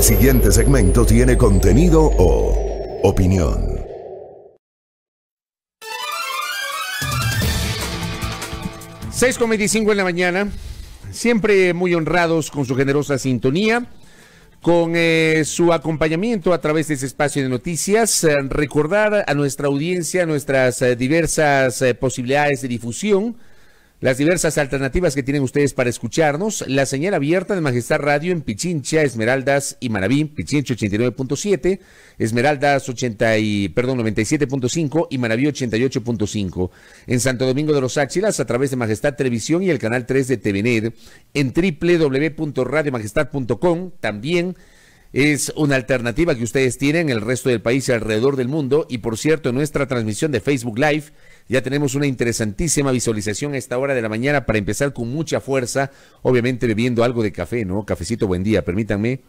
El siguiente segmento tiene contenido o opinión. Seis en la mañana, siempre muy honrados con su generosa sintonía, con eh, su acompañamiento a través de este espacio de noticias, eh, recordar a nuestra audiencia nuestras eh, diversas posibilidades de difusión, las diversas alternativas que tienen ustedes para escucharnos, la señal abierta de Majestad Radio en Pichincha, Esmeraldas y Manabí Pichincha 89.7, Esmeraldas 80 y, perdón, 97.5 y Manabí 88.5. En Santo Domingo de los Áchilas a través de Majestad Televisión y el canal 3 de TVNED, en www.radiomajestad.com, también es una alternativa que ustedes tienen en el resto del país y alrededor del mundo. Y por cierto, en nuestra transmisión de Facebook Live ya tenemos una interesantísima visualización a esta hora de la mañana para empezar con mucha fuerza, obviamente bebiendo algo de café, ¿no? Cafecito buen día, permítanme,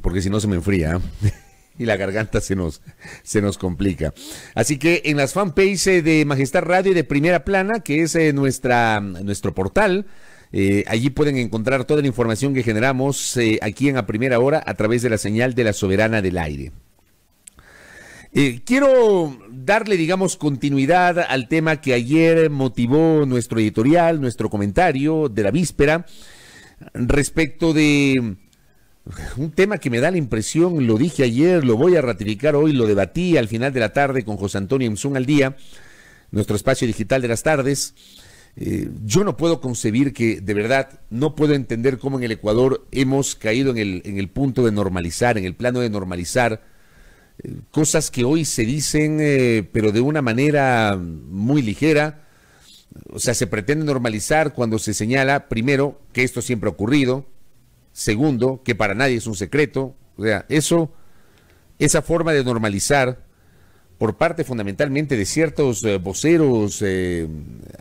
porque si no se me enfría. ¿ah? y la garganta se nos, se nos complica. Así que en las fanpages de Majestad Radio y de Primera Plana, que es eh, nuestra, nuestro portal, eh, allí pueden encontrar toda la información que generamos eh, aquí en la primera hora a través de la señal de la soberana del aire. Eh, quiero darle, digamos, continuidad al tema que ayer motivó nuestro editorial, nuestro comentario de la víspera, respecto de un tema que me da la impresión, lo dije ayer, lo voy a ratificar hoy, lo debatí al final de la tarde con José Antonio Imsun al día, nuestro espacio digital de las tardes eh, yo no puedo concebir que, de verdad, no puedo entender cómo en el Ecuador hemos caído en el, punto de normalizar, en el plano de normalizar eh, cosas que hoy se dicen, eh, pero de una manera muy ligera. O sea, se pretende normalizar cuando se señala, primero, que esto siempre ha ocurrido, segundo, que para nadie es un secreto. O sea, eso, esa forma de normalizar por parte fundamentalmente de ciertos eh, voceros eh,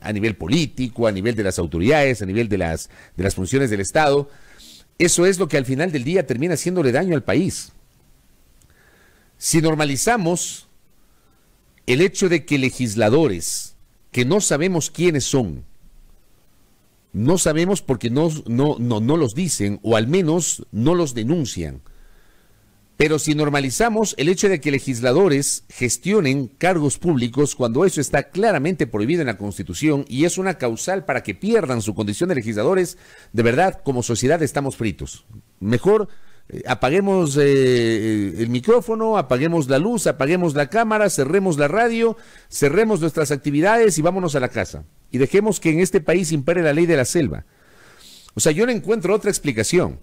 a nivel político, a nivel de las autoridades, a nivel de las, las funciones del Estado, eso es lo que al final del día termina haciéndole daño al país. Si normalizamos el hecho de que legisladores que no sabemos quiénes son, no sabemos porque no, no, no los dicen o al menos no los denuncian, pero si normalizamos el hecho de que legisladores gestionen cargos públicos cuando eso está claramente prohibido en la Constitución y es una causal para que pierdan su condición de legisladores, de verdad, como sociedad estamos fritos. Mejor eh, apaguemos eh, eh, el micrófono, apaguemos la luz, apaguemos la cámara, cerremos la radio, cerremos nuestras actividades y vámonos a la casa. Y dejemos que en este país impere la ley de la selva. O sea, yo no encuentro otra explicación.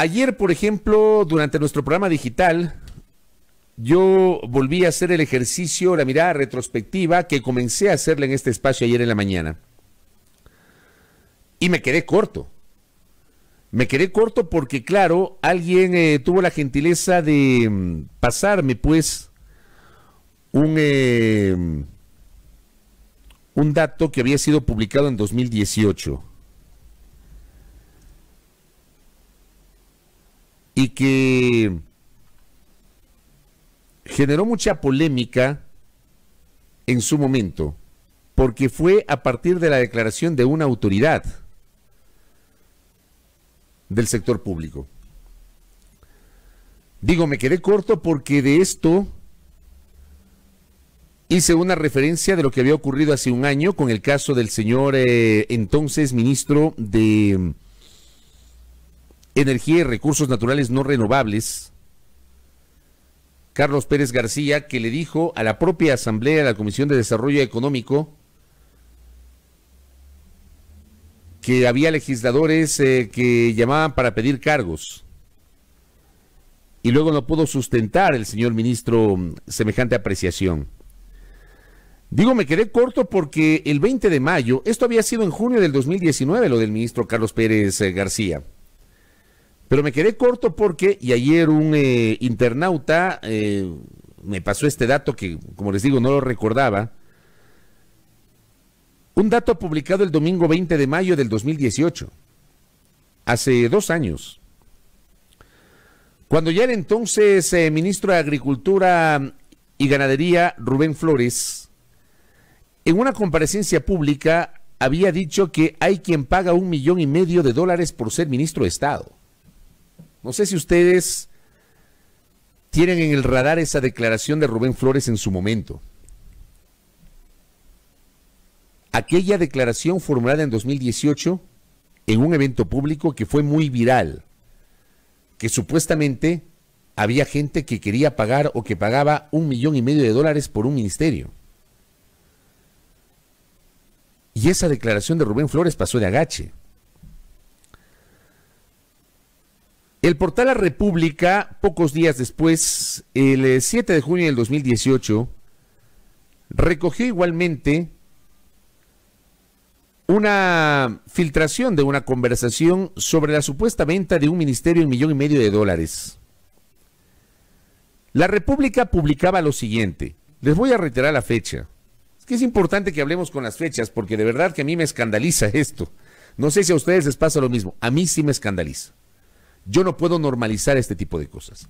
Ayer, por ejemplo, durante nuestro programa digital, yo volví a hacer el ejercicio, la mirada retrospectiva que comencé a hacerle en este espacio ayer en la mañana. Y me quedé corto. Me quedé corto porque, claro, alguien eh, tuvo la gentileza de mm, pasarme, pues, un, eh, mm, un dato que había sido publicado en 2018. y que generó mucha polémica en su momento, porque fue a partir de la declaración de una autoridad del sector público. Digo, me quedé corto porque de esto hice una referencia de lo que había ocurrido hace un año con el caso del señor eh, entonces ministro de Energía y Recursos Naturales No Renovables, Carlos Pérez García, que le dijo a la propia Asamblea de la Comisión de Desarrollo Económico que había legisladores eh, que llamaban para pedir cargos. Y luego no pudo sustentar el señor ministro mm, semejante apreciación. Digo, me quedé corto porque el 20 de mayo, esto había sido en junio del 2019, lo del ministro Carlos Pérez eh, García. Pero me quedé corto porque, y ayer un eh, internauta eh, me pasó este dato que, como les digo, no lo recordaba. Un dato publicado el domingo 20 de mayo del 2018, hace dos años, cuando ya era entonces eh, ministro de Agricultura y Ganadería, Rubén Flores, en una comparecencia pública había dicho que hay quien paga un millón y medio de dólares por ser ministro de Estado. No sé si ustedes tienen en el radar esa declaración de Rubén Flores en su momento. Aquella declaración formulada en 2018 en un evento público que fue muy viral, que supuestamente había gente que quería pagar o que pagaba un millón y medio de dólares por un ministerio. Y esa declaración de Rubén Flores pasó de agache. El portal La República, pocos días después, el 7 eh, de junio del 2018, recogió igualmente una filtración de una conversación sobre la supuesta venta de un ministerio en millón y medio de dólares. La República publicaba lo siguiente. Les voy a reiterar la fecha. Es que es importante que hablemos con las fechas porque de verdad que a mí me escandaliza esto. No sé si a ustedes les pasa lo mismo. A mí sí me escandaliza. Yo no puedo normalizar este tipo de cosas.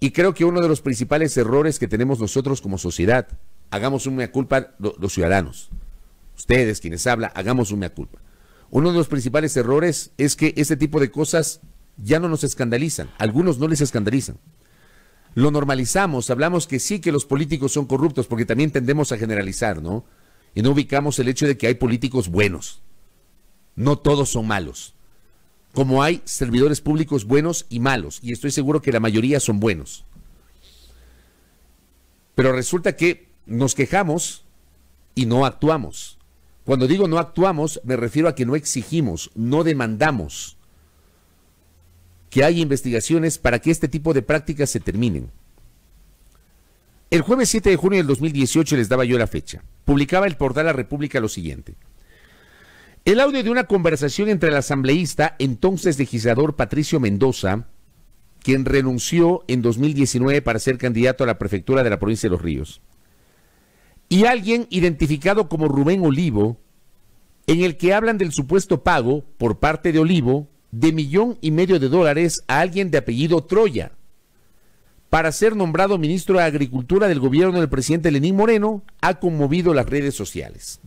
Y creo que uno de los principales errores que tenemos nosotros como sociedad, hagamos una culpa los ciudadanos, ustedes quienes hablan, hagamos una culpa. Uno de los principales errores es que este tipo de cosas ya no nos escandalizan, algunos no les escandalizan. Lo normalizamos, hablamos que sí que los políticos son corruptos, porque también tendemos a generalizar, ¿no? Y no ubicamos el hecho de que hay políticos buenos. No todos son malos como hay servidores públicos buenos y malos, y estoy seguro que la mayoría son buenos. Pero resulta que nos quejamos y no actuamos. Cuando digo no actuamos, me refiero a que no exigimos, no demandamos que haya investigaciones para que este tipo de prácticas se terminen. El jueves 7 de junio del 2018 les daba yo la fecha. Publicaba el portal La República lo siguiente. El audio de una conversación entre el asambleísta, entonces legislador Patricio Mendoza, quien renunció en 2019 para ser candidato a la prefectura de la provincia de Los Ríos, y alguien identificado como Rubén Olivo, en el que hablan del supuesto pago por parte de Olivo de millón y medio de dólares a alguien de apellido Troya para ser nombrado ministro de Agricultura del gobierno del presidente Lenín Moreno, ha conmovido las redes sociales.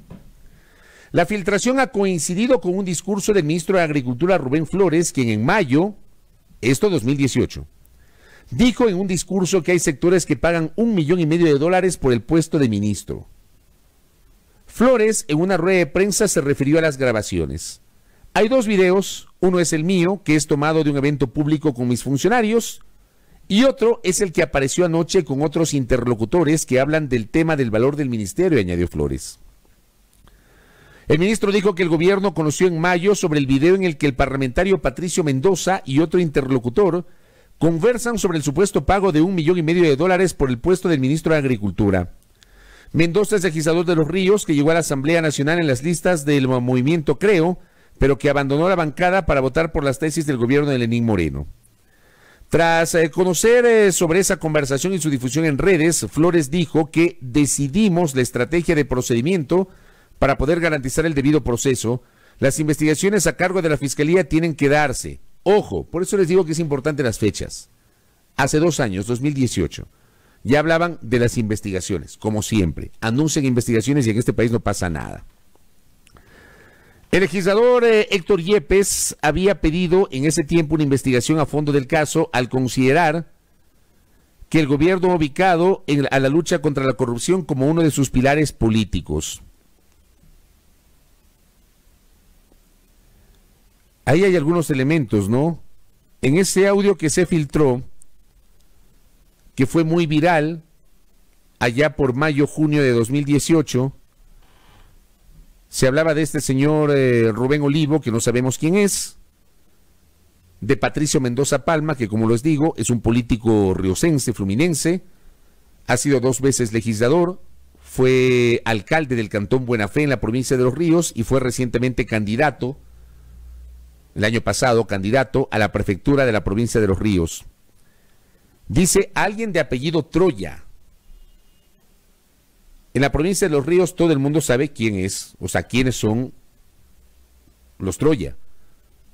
La filtración ha coincidido con un discurso del ministro de Agricultura Rubén Flores, quien en mayo, esto 2018, dijo en un discurso que hay sectores que pagan un millón y medio de dólares por el puesto de ministro. Flores en una rueda de prensa se refirió a las grabaciones. Hay dos videos, uno es el mío, que es tomado de un evento público con mis funcionarios, y otro es el que apareció anoche con otros interlocutores que hablan del tema del valor del ministerio, añadió Flores. El ministro dijo que el gobierno conoció en mayo sobre el video en el que el parlamentario Patricio Mendoza y otro interlocutor conversan sobre el supuesto pago de un millón y medio de dólares por el puesto del ministro de Agricultura. Mendoza es legislador de Los Ríos, que llegó a la Asamblea Nacional en las listas del movimiento Creo, pero que abandonó la bancada para votar por las tesis del gobierno de Lenín Moreno. Tras eh, conocer eh, sobre esa conversación y su difusión en redes, Flores dijo que decidimos la estrategia de procedimiento para poder garantizar el debido proceso, las investigaciones a cargo de la Fiscalía tienen que darse. Ojo, por eso les digo que es importante las fechas. Hace dos años, 2018, ya hablaban de las investigaciones, como siempre. Anuncian investigaciones y en este país no pasa nada. El legislador eh, Héctor Yepes había pedido en ese tiempo una investigación a fondo del caso al considerar que el gobierno ubicado en, a la lucha contra la corrupción como uno de sus pilares políticos. ahí hay algunos elementos, ¿no? En ese audio que se filtró, que fue muy viral, allá por mayo, junio de 2018, se hablaba de este señor eh, Rubén Olivo, que no sabemos quién es, de Patricio Mendoza Palma, que como les digo, es un político riocense, fluminense, ha sido dos veces legislador, fue alcalde del Cantón fe en la provincia de Los Ríos y fue recientemente candidato el año pasado candidato a la prefectura de la provincia de Los Ríos. Dice alguien de apellido Troya. En la provincia de Los Ríos todo el mundo sabe quién es, o sea, quiénes son los Troya.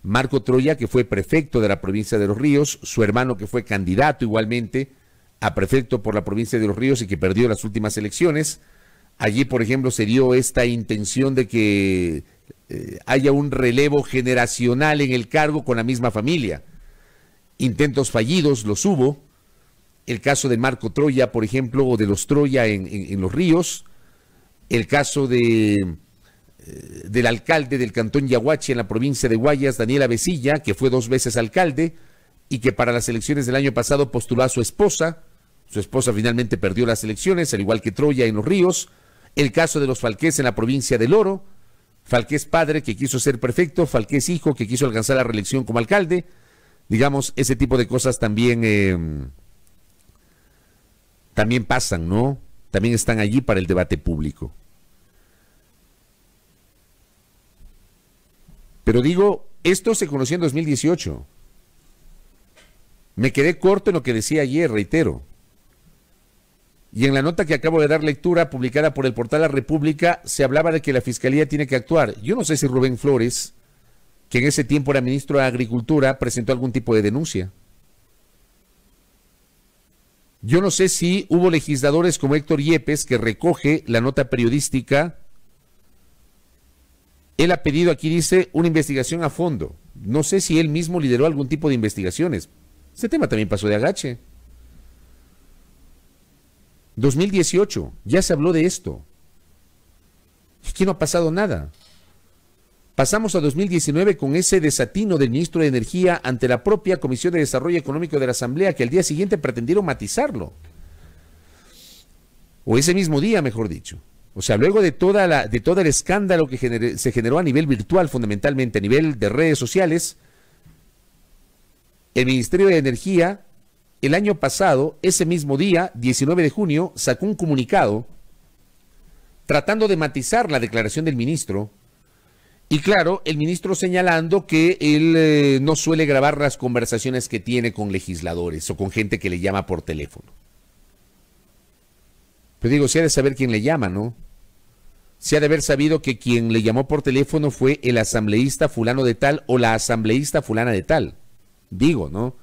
Marco Troya, que fue prefecto de la provincia de Los Ríos, su hermano que fue candidato igualmente a prefecto por la provincia de Los Ríos y que perdió las últimas elecciones. Allí, por ejemplo, se dio esta intención de que eh, haya un relevo generacional en el cargo con la misma familia. Intentos fallidos los hubo. El caso de Marco Troya, por ejemplo, o de los Troya en, los ríos. El caso de, eh, del alcalde del cantón Yaguachi en la provincia de Guayas, Daniela Besilla, que fue dos veces alcalde y que para las elecciones del año pasado postuló a su esposa. Su esposa finalmente perdió las elecciones, al igual que Troya en los ríos. El caso de los Falqués en la provincia del Oro Falqués padre que quiso ser perfecto, Falqués hijo que quiso alcanzar la reelección como alcalde. Digamos, ese tipo de cosas también, em, también pasan, ¿no? También están allí para el debate público. Pero digo, esto se conoció en 2018. Me quedé corto en lo que decía ayer, reitero. Y en la nota que acabo de dar lectura, publicada por el portal La República, se hablaba de que la Fiscalía tiene que actuar. Yo no sé si Rubén Flores, que en ese tiempo era ministro de Agricultura, presentó algún tipo de denuncia. Yo no sé si hubo legisladores como Héctor Yepes, que recoge la nota periodística. Él ha pedido, aquí dice, una investigación a fondo. No sé si él mismo lideró algún tipo de investigaciones. Ese tema también pasó de agache. 2018, ya se habló de esto. Aquí no ha pasado nada. Pasamos a 2019 con ese desatino del ministro de Energía ante la propia Comisión de Desarrollo Económico de la Asamblea, que al día siguiente pretendieron matizarlo. O ese mismo día, mejor dicho. O sea, luego de, toda la, de todo el escándalo que se generó a nivel virtual, fundamentalmente a nivel de redes sociales, el Ministerio de Energía el año pasado, ese mismo día, 19 de junio, sacó un comunicado tratando de matizar la declaración del ministro. Y claro, el ministro señalando que él eh, no suele grabar las conversaciones que tiene con legisladores o con gente que le llama por teléfono. Pero pues digo, si ha de saber quién le llama, ¿no? Se ha de haber sabido que quien le llamó por teléfono fue el asambleísta fulano de tal o la asambleísta fulana de tal. Digo, ¿no?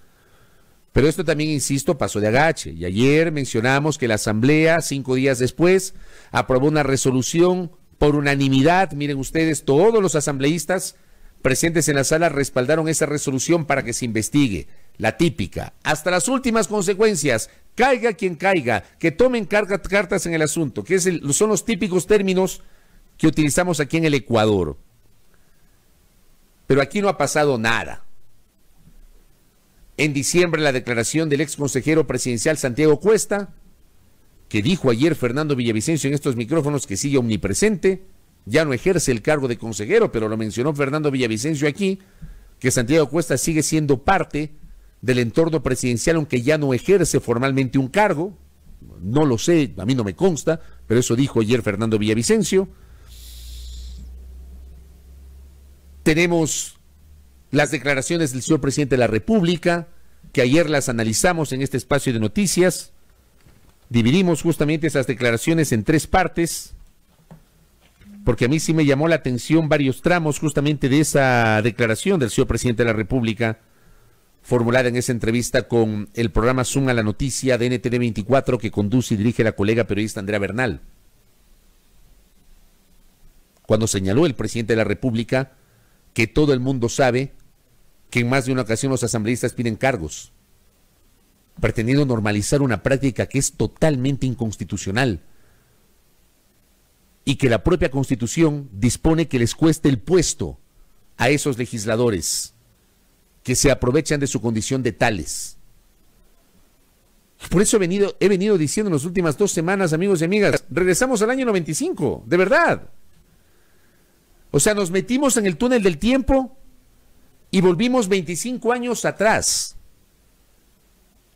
Pero esto también, insisto, pasó de agache. Y ayer mencionamos que la Asamblea, cinco días después, aprobó una resolución por unanimidad. Miren ustedes, todos los asambleístas presentes en la sala respaldaron esa resolución para que se investigue. La típica, hasta las últimas consecuencias, caiga quien caiga, que tomen cartas en el asunto, que son los típicos términos que utilizamos aquí en el Ecuador. Pero aquí no ha pasado nada. En diciembre la declaración del ex consejero presidencial Santiago Cuesta, que dijo ayer Fernando Villavicencio en estos micrófonos que sigue omnipresente, ya no ejerce el cargo de consejero, pero lo mencionó Fernando Villavicencio aquí, que Santiago Cuesta sigue siendo parte del entorno presidencial, aunque ya no ejerce formalmente un cargo, no lo sé, a mí no me consta, pero eso dijo ayer Fernando Villavicencio. Tenemos las declaraciones del señor presidente de la República, que ayer las analizamos en este espacio de noticias. Dividimos justamente esas declaraciones en tres partes, porque a mí sí me llamó la atención varios tramos justamente de esa declaración del señor presidente de la República, formulada en esa entrevista con el programa Zoom a la Noticia de NTD 24 que conduce y dirige la colega periodista Andrea Bernal. Cuando señaló el presidente de la República que todo el mundo sabe que en más de una ocasión los asambleístas piden cargos, pretendiendo normalizar una práctica que es totalmente inconstitucional y que la propia constitución dispone que les cueste el puesto a esos legisladores que se aprovechan de su condición de tales. Por eso he venido, he venido diciendo en las últimas dos semanas, amigos y amigas, regresamos al año 95, de verdad. O sea, nos metimos en el túnel del tiempo y volvimos 25 años atrás.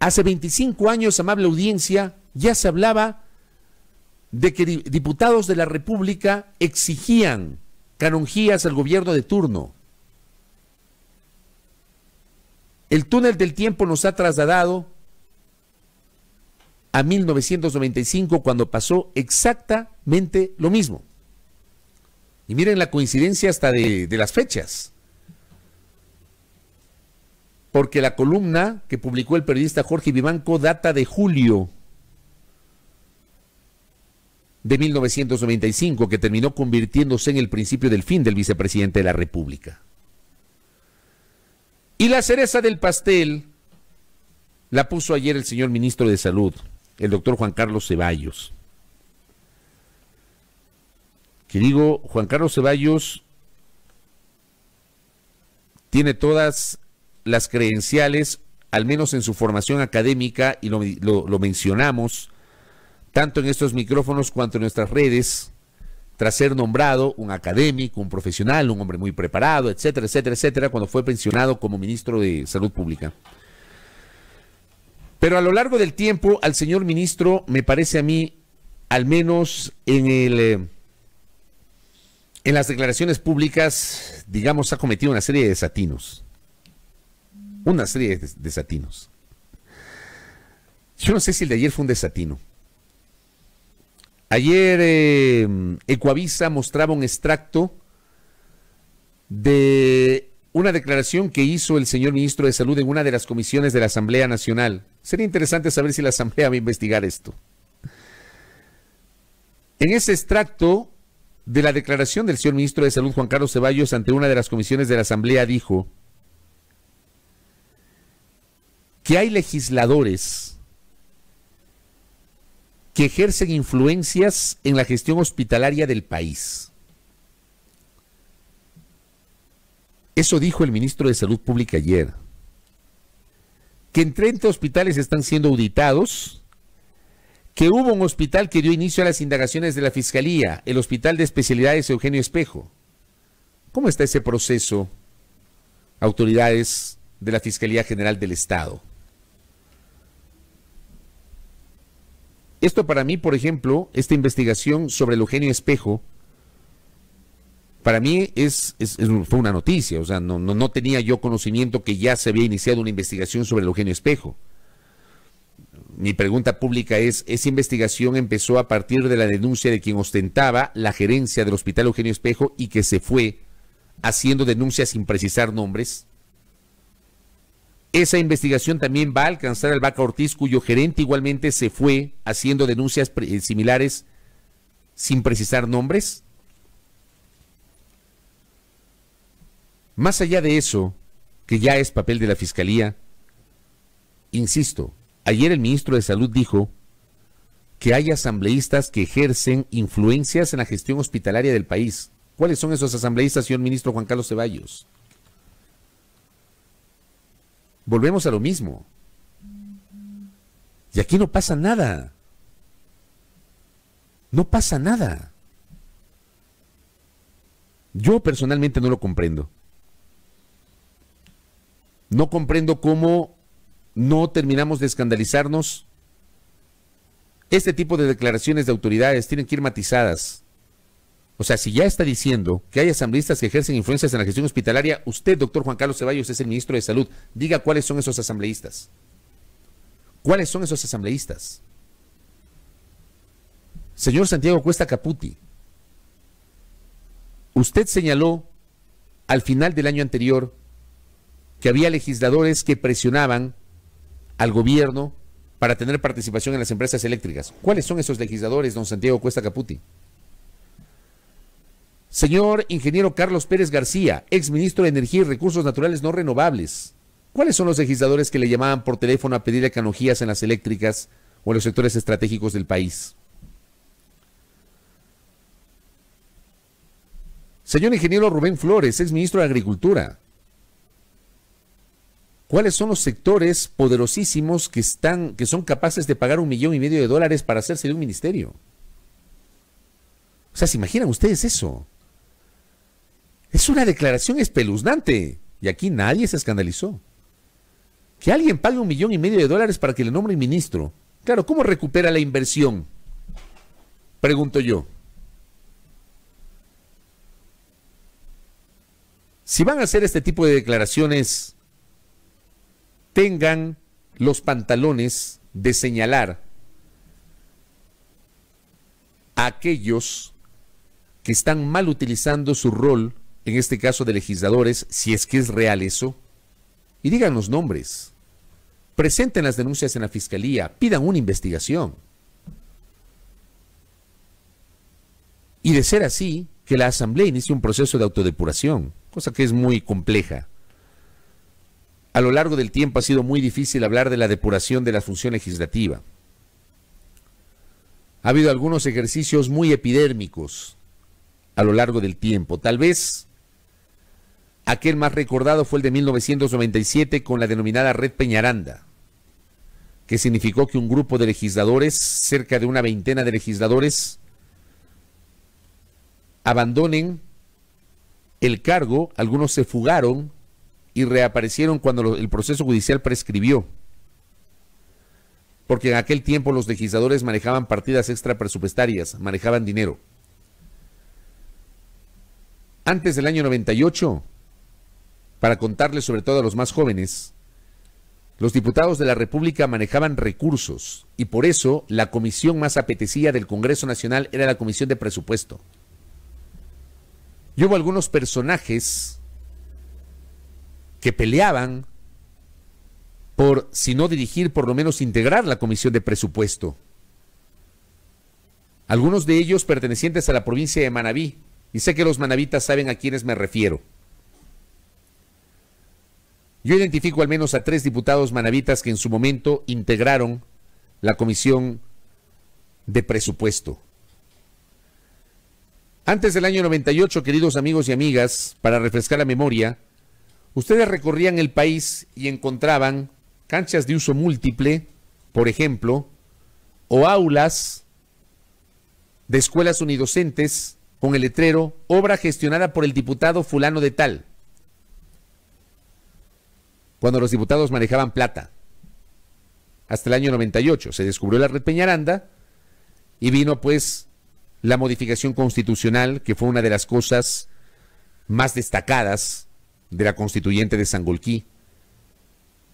Hace 25 años, amable audiencia, ya se hablaba de que diputados de la República exigían canonjías al gobierno de turno. El túnel del tiempo nos ha trasladado a 1995 cuando pasó exactamente lo mismo. Y miren la coincidencia hasta de, de las fechas porque la columna que publicó el periodista Jorge Vivanco data de julio de 1995, que terminó convirtiéndose en el principio del fin del vicepresidente de la República. Y la cereza del pastel la puso ayer el señor ministro de Salud, el doctor Juan Carlos Ceballos. Que digo, Juan Carlos Ceballos tiene todas las credenciales, al menos en su formación académica, y lo, mencionamos, tanto en estos micrófonos cuanto en nuestras redes, tras ser nombrado un académico, un profesional, un hombre muy preparado, etcétera, etcétera, etcétera, cuando fue pensionado como ministro de Salud Pública. Pero a lo largo del tiempo, al señor ministro, me parece a mí, al menos en el eh, en las declaraciones públicas, digamos, ha cometido una serie de desatinos una serie de desatinos. Yo no sé si el de ayer fue un desatino. Ayer eh, Ecuavisa mostraba un extracto de una declaración que hizo el señor ministro de Salud en una de las comisiones de la Asamblea Nacional. Sería interesante saber si la Asamblea va a investigar esto. En ese extracto de la declaración del señor ministro de Salud Juan Carlos Ceballos ante una de las comisiones de la Asamblea dijo, que hay legisladores que ejercen influencias en la gestión hospitalaria del país. Eso dijo el ministro de Salud Pública ayer. Que en 30 hospitales están siendo auditados, que hubo un hospital que dio inicio a las indagaciones de la Fiscalía, el Hospital de Especialidades Eugenio Espejo. ¿Cómo está ese proceso, autoridades de la Fiscalía General del Estado? Esto para mí, por ejemplo, esta investigación sobre el Eugenio Espejo, para mí es, fue una noticia, o sea, no, no, no, tenía yo conocimiento que ya se había iniciado una investigación sobre el Eugenio Espejo. Mi pregunta pública es, ¿esa investigación empezó a partir de la denuncia de quien ostentaba la gerencia del Hospital Eugenio Espejo y que se fue haciendo denuncias sin precisar nombres? Esa investigación también va a alcanzar al Vaca Ortiz, cuyo gerente igualmente se fue haciendo denuncias eh, similares sin precisar nombres. Más allá de eso, que ya es papel de la Fiscalía, insisto, ayer el ministro de Salud dijo que hay asambleístas que ejercen influencias en la gestión hospitalaria del país. ¿Cuáles son esos asambleístas, señor ministro Juan Carlos Ceballos? volvemos a lo mismo. Y aquí no pasa nada. No pasa nada. Yo personalmente no lo comprendo. No comprendo cómo no terminamos de escandalizarnos. Este tipo de declaraciones de autoridades tienen que ir matizadas. O sea, si ya está diciendo que hay asambleístas que ejercen influencias en la gestión hospitalaria, usted, doctor Juan Carlos Ceballos, es el ministro de Salud. Diga cuáles son esos asambleístas. ¿Cuáles son esos asambleístas? Señor Santiago Cuesta Caputi, usted señaló al final del año anterior que había legisladores que presionaban al gobierno para tener participación en las empresas eléctricas. ¿Cuáles son esos legisladores, don Santiago Cuesta Caputi? Señor ingeniero Carlos Pérez García, ex ministro de Energía y Recursos Naturales No Renovables, ¿cuáles son los legisladores que le llamaban por teléfono a pedir ecologías en las eléctricas o en los sectores estratégicos del país? Señor ingeniero Rubén Flores, ministro de Agricultura, ¿Cuáles son los sectores poderosísimos que están, que son capaces de pagar un millón y medio de dólares para hacerse de un ministerio? O sea, ¿se imaginan ustedes eso? Es una declaración espeluznante. Y aquí nadie se escandalizó. Que alguien pague un millón y medio de dólares para que le nombre ministro. Claro, ¿cómo recupera la inversión? Pregunto yo. Si van a hacer este tipo de declaraciones, tengan los pantalones de señalar a aquellos que están mal utilizando su rol en este caso de legisladores, si es que es real eso, y digan los nombres, presenten las denuncias en la fiscalía, pidan una investigación. Y de ser así, que la Asamblea inicie un proceso de autodepuración, cosa que es muy compleja. A lo largo del tiempo ha sido muy difícil hablar de la depuración de la función legislativa. Ha habido algunos ejercicios muy epidérmicos a lo largo del tiempo. Tal vez Aquel más recordado fue el de 1997 con la denominada Red Peñaranda, que significó que un grupo de legisladores, cerca de una veintena de legisladores, abandonen el cargo, algunos se fugaron y reaparecieron cuando el proceso judicial prescribió. Porque en aquel tiempo los legisladores manejaban partidas extra presupuestarias, manejaban dinero. Antes del año 98, para contarles sobre todo a los más jóvenes, los diputados de la República manejaban recursos y por eso la comisión más apetecida del Congreso Nacional era la Comisión de Presupuesto. Y hubo algunos personajes que peleaban por, si no dirigir, por lo menos integrar la Comisión de Presupuesto. Algunos de ellos pertenecientes a la provincia de Manabí. Y sé que los manabitas saben a quiénes me refiero. Yo identifico al menos a tres diputados manavitas que en su momento integraron la comisión de presupuesto. Antes del año 98, queridos amigos y amigas, para refrescar la memoria, ustedes recorrían el país y encontraban canchas de uso múltiple, por ejemplo, o aulas de escuelas unidocentes con el letrero obra gestionada por el diputado fulano de tal cuando los diputados manejaban plata. Hasta el año 98 se descubrió la red Peñaranda y vino pues la modificación constitucional, que fue una de las cosas más destacadas de la constituyente de Sangolquí,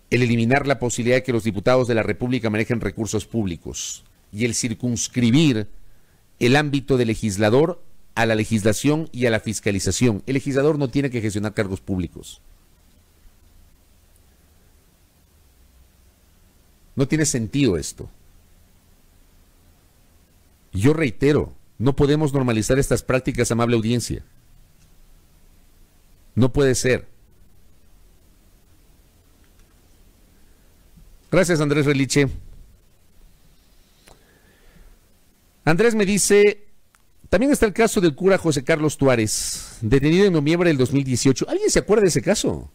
el eliminar la posibilidad de que los diputados de la República manejen recursos públicos y el circunscribir el ámbito del legislador a la legislación y a la fiscalización. El legislador no tiene que gestionar cargos públicos. No tiene sentido esto. Yo reitero, no podemos normalizar estas prácticas, amable audiencia. No puede ser. Gracias, Andrés Reliche. Andrés me dice, también está el caso del cura José Carlos Tuárez, detenido en noviembre del 2018. ¿Alguien se acuerda de ese caso?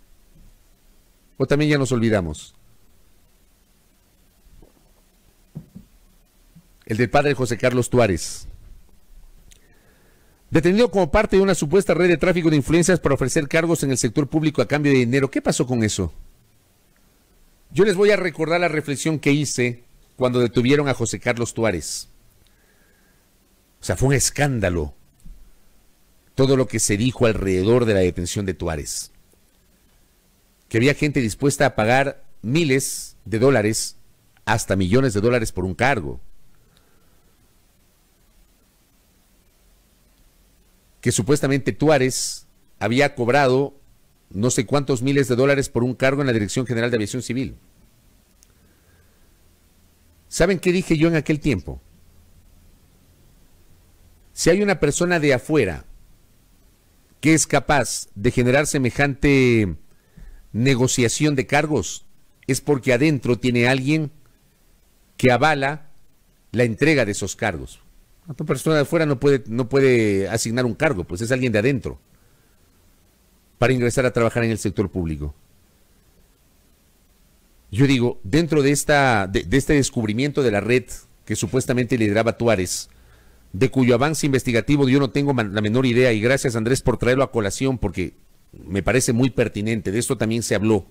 ¿O también ya nos olvidamos? el del padre José Carlos Tuárez. Detenido como parte de una supuesta red de tráfico de influencias para ofrecer cargos en el sector público a cambio de dinero. ¿Qué pasó con eso? Yo les voy a recordar la reflexión que hice cuando detuvieron a José Carlos Tuárez. O sea, fue un escándalo todo lo que se dijo alrededor de la detención de Tuárez. Que había gente dispuesta a pagar miles de dólares, hasta millones de dólares por un cargo. que supuestamente Tuárez había cobrado no sé cuántos miles de dólares por un cargo en la Dirección General de Aviación Civil. ¿Saben qué dije yo en aquel tiempo? Si hay una persona de afuera que es capaz de generar semejante negociación de cargos, es porque adentro tiene alguien que avala la entrega de esos cargos. Ah, Una pues, persona de afuera no puede, no puede asignar un cargo, pues es alguien de adentro para ingresar a trabajar en el sector público. Yo digo, dentro de, esta, de, de este descubrimiento de la red que supuestamente lideraba Tuárez, de cuyo avance investigativo yo no tengo la menor idea, y gracias Andrés por traerlo a colación porque me parece muy pertinente, de esto también se habló.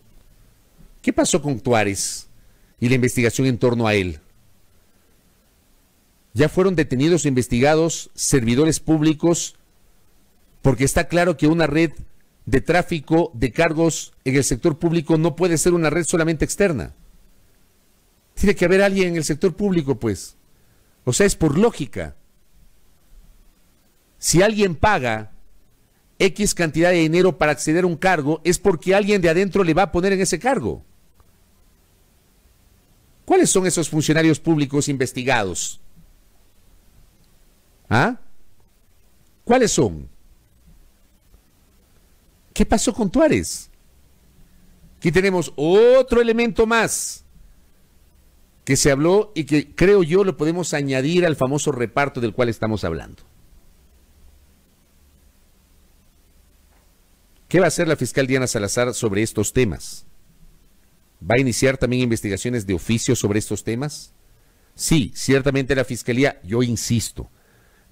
¿Qué pasó con Tuárez y la investigación en torno a él? ya fueron detenidos e investigados servidores públicos porque está claro que una red de tráfico de cargos en el sector público no puede ser una red solamente externa. Tiene que haber alguien en el sector público, pues. O sea, es por lógica. Si alguien paga X cantidad de dinero para acceder a un cargo, es porque alguien de adentro le va a poner en ese cargo. ¿Cuáles son esos funcionarios públicos investigados? ¿Ah? ¿Cuáles son? ¿Qué pasó con Tuárez? Aquí tenemos otro elemento más que se habló y que creo yo lo podemos añadir al famoso reparto del cual estamos hablando. ¿Qué va a hacer la fiscal Diana Salazar sobre estos temas? ¿Va a iniciar también investigaciones de oficio sobre estos temas? Sí, ciertamente la fiscalía, yo insisto,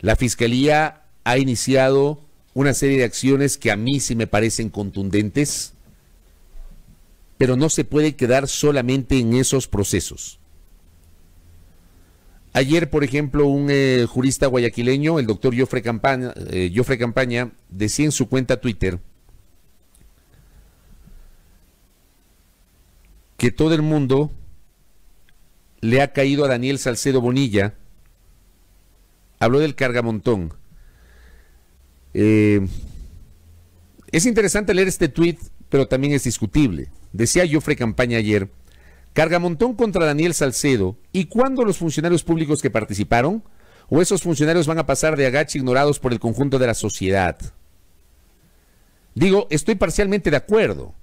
la Fiscalía ha iniciado una serie de acciones que a mí sí me parecen contundentes, pero no se puede quedar solamente en esos procesos. Ayer, por ejemplo, un eh, jurista guayaquileño, el doctor Joffre eh, Campaña, decía en su cuenta Twitter que todo el mundo le ha caído a Daniel Salcedo Bonilla habló del cargamontón. Eh, es interesante leer este tuit, pero también es discutible. Decía Jofre Campaña ayer, cargamontón contra Daniel Salcedo, ¿y cuándo los funcionarios públicos que participaron? ¿O esos funcionarios van a pasar de agache ignorados por el conjunto de la sociedad? Digo, estoy parcialmente de acuerdo.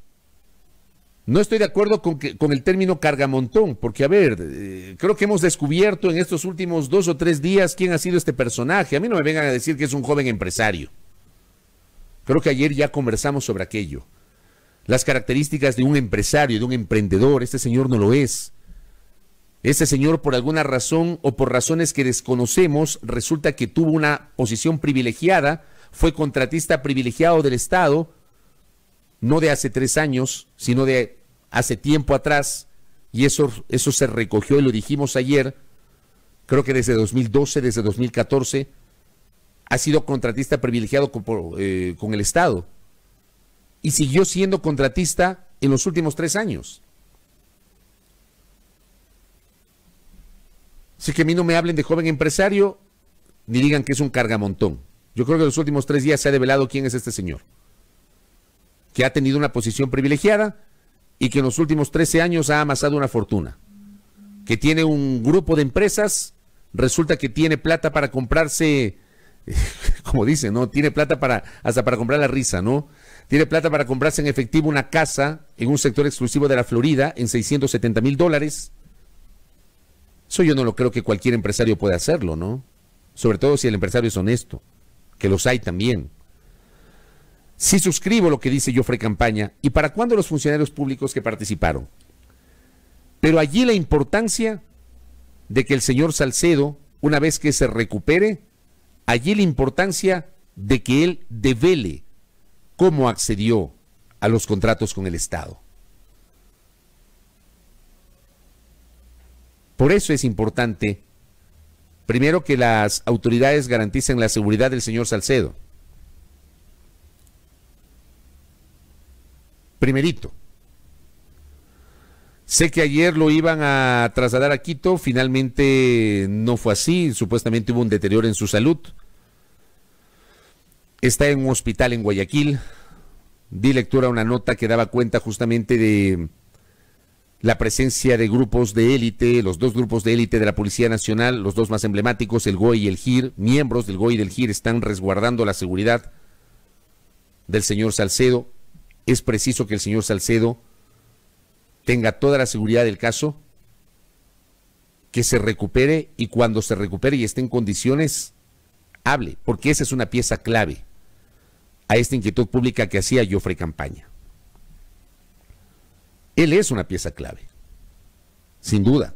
No estoy de acuerdo con, que, con el término cargamontón, porque a ver, eh, creo que hemos descubierto en estos últimos dos o tres días quién ha sido este personaje. A mí no me vengan a decir que es un joven empresario. Creo que ayer ya conversamos sobre aquello. Las características de un empresario, de un emprendedor, este señor no lo es. Este señor por alguna razón o por razones que desconocemos resulta que tuvo una posición privilegiada, fue contratista privilegiado del Estado, no de hace tres años, sino de hace tiempo atrás, y eso, eso se recogió y lo dijimos ayer, creo que desde 2012, desde 2014, ha sido contratista privilegiado con, eh, con el Estado y siguió siendo contratista en los últimos tres años. Así que a mí no me hablen de joven empresario ni digan que es un cargamontón. Yo creo que en los últimos tres días se ha develado quién es este señor que ha tenido una posición privilegiada y que en los últimos 13 años ha amasado una fortuna, que tiene un grupo de empresas, resulta que tiene plata para comprarse, como dice ¿no? Tiene plata para, hasta para comprar la risa, ¿no? Tiene plata para comprarse en efectivo una casa en un sector exclusivo de la Florida en 670 mil dólares. Eso yo no lo creo que cualquier empresario pueda hacerlo, ¿no? Sobre todo si el empresario es honesto, que los hay también. Sí suscribo lo que dice Jofre Campaña. ¿Y para cuándo los funcionarios públicos que participaron? Pero allí la importancia de que el señor Salcedo, una vez que se recupere, allí la importancia de que él devele cómo accedió a los contratos con el Estado. Por eso es importante, primero, que las autoridades garanticen la seguridad del señor Salcedo. Primerito. Sé que ayer lo iban a trasladar a Quito, finalmente no fue así, supuestamente hubo un deterioro en su salud. Está en un hospital en Guayaquil. Di lectura a una nota que daba cuenta justamente de la presencia de grupos de élite, los dos grupos de élite de la Policía Nacional, los dos más emblemáticos, el GOI y el GIR, miembros del GOI y del GIR están resguardando la seguridad del señor Salcedo, es preciso que el señor Salcedo tenga toda la seguridad del caso, que se recupere y cuando se recupere y esté en condiciones, hable, porque esa es una pieza clave a esta inquietud pública que hacía Joffrey Campaña. Él es una pieza clave, sin duda.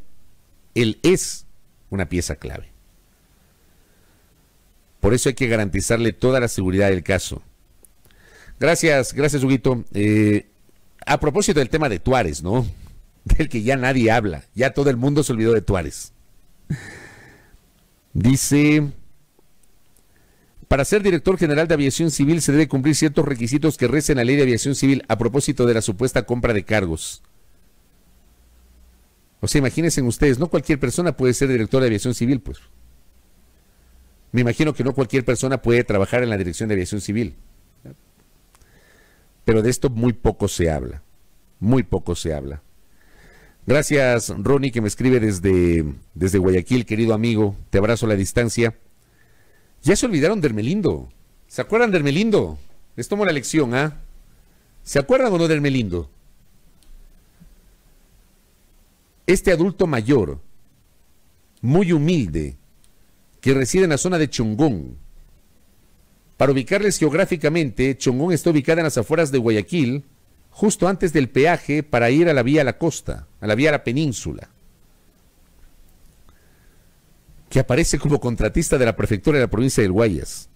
Él es una pieza clave. Por eso hay que garantizarle toda la seguridad del caso. Gracias, gracias, Huguito. Eh, a propósito del tema de Tuárez, ¿no? Del que ya nadie habla, ya todo el mundo se olvidó de Tuárez. Dice, para ser director general de aviación civil se debe cumplir ciertos requisitos que recen la ley de aviación civil a propósito de la supuesta compra de cargos. O sea, imagínense ustedes, no cualquier persona puede ser director de aviación civil, pues. Me imagino que no cualquier persona puede trabajar en la dirección de aviación civil. Pero de esto muy poco se habla, muy poco se habla. Gracias, Ronnie, que me escribe desde, desde Guayaquil, querido amigo. Te abrazo a la distancia. Ya se olvidaron de Hermelindo. ¿Se acuerdan de Hermelindo? Les tomo la lección, ¿ah? ¿Se acuerdan o no de Hermelindo? Este adulto mayor, muy humilde, que reside en la zona de Chungún... Para ubicarles geográficamente, Chongón está ubicada en las afueras de Guayaquil, justo antes del peaje para ir a la vía a la costa, a la vía a la península, que aparece como contratista de la prefectura de la provincia del Guayas.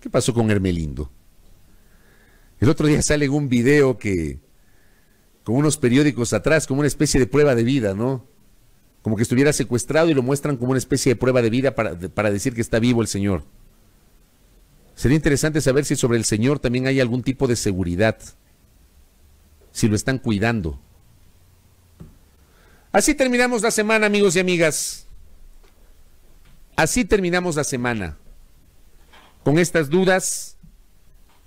¿Qué pasó con Hermelindo? El otro día sale un video que, con unos periódicos atrás, como una especie de prueba de vida, ¿no? Como que estuviera secuestrado y lo muestran como una especie de prueba de vida para decir que está vivo el señor. Sería interesante saber si sobre el señor también hay algún tipo de seguridad, si lo están cuidando. Así terminamos la semana, amigos y amigas. Así terminamos la semana, con estas dudas,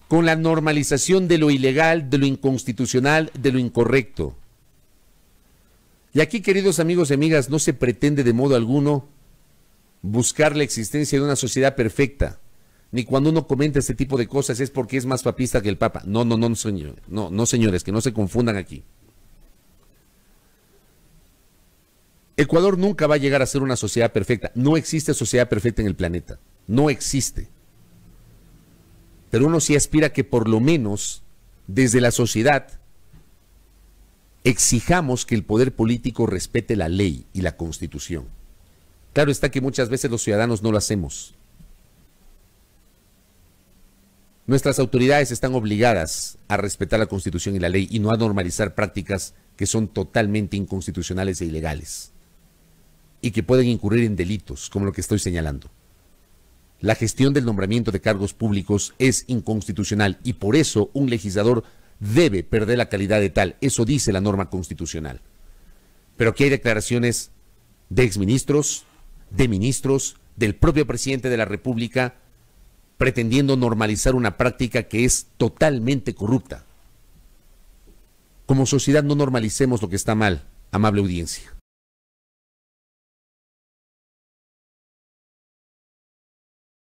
con la normalización de lo ilegal, de lo inconstitucional, de lo incorrecto. Y aquí, queridos amigos y amigas, no se pretende de modo alguno buscar la existencia de una sociedad perfecta ni cuando uno comenta este tipo de cosas es porque es más papista que el Papa. No, no, no, No, no, señores, que no se confundan aquí. Ecuador nunca va a llegar a ser una sociedad perfecta. No existe sociedad perfecta en el planeta. No existe. Pero uno sí aspira que por lo menos desde la sociedad exijamos que el poder político respete la ley y la constitución. Claro está que muchas veces los ciudadanos no lo hacemos. Nuestras autoridades están obligadas a respetar la Constitución y la ley y no a normalizar prácticas que son totalmente inconstitucionales e ilegales y que pueden incurrir en delitos como lo que estoy señalando. La gestión del nombramiento de cargos públicos es inconstitucional y por eso un legislador debe perder la calidad de tal. Eso dice la norma constitucional. Pero aquí hay declaraciones de exministros, de ministros, del propio presidente de la República, pretendiendo normalizar una práctica que es totalmente corrupta. Como sociedad no normalicemos lo que está mal, amable audiencia.